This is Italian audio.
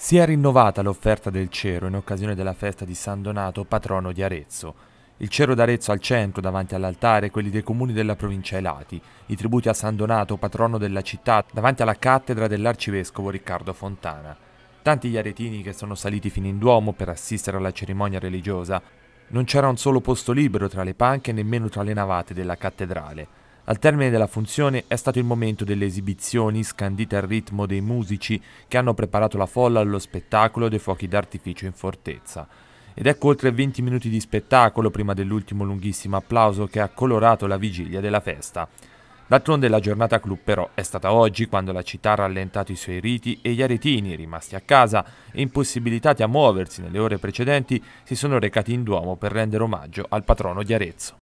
Si è rinnovata l'offerta del cero in occasione della festa di San Donato, patrono di Arezzo. Il cero d'Arezzo al centro, davanti all'altare, quelli dei comuni della provincia Elati, i tributi a San Donato, patrono della città, davanti alla cattedra dell'arcivescovo Riccardo Fontana. Tanti gli aretini che sono saliti fino in Duomo per assistere alla cerimonia religiosa. Non c'era un solo posto libero tra le panche e nemmeno tra le navate della cattedrale. Al termine della funzione è stato il momento delle esibizioni scandite al ritmo dei musici che hanno preparato la folla allo spettacolo dei fuochi d'artificio in fortezza. Ed ecco oltre 20 minuti di spettacolo prima dell'ultimo lunghissimo applauso che ha colorato la vigilia della festa. D'altronde la giornata club però è stata oggi quando la città ha rallentato i suoi riti e gli aretini, rimasti a casa e impossibilitati a muoversi nelle ore precedenti, si sono recati in Duomo per rendere omaggio al patrono di Arezzo.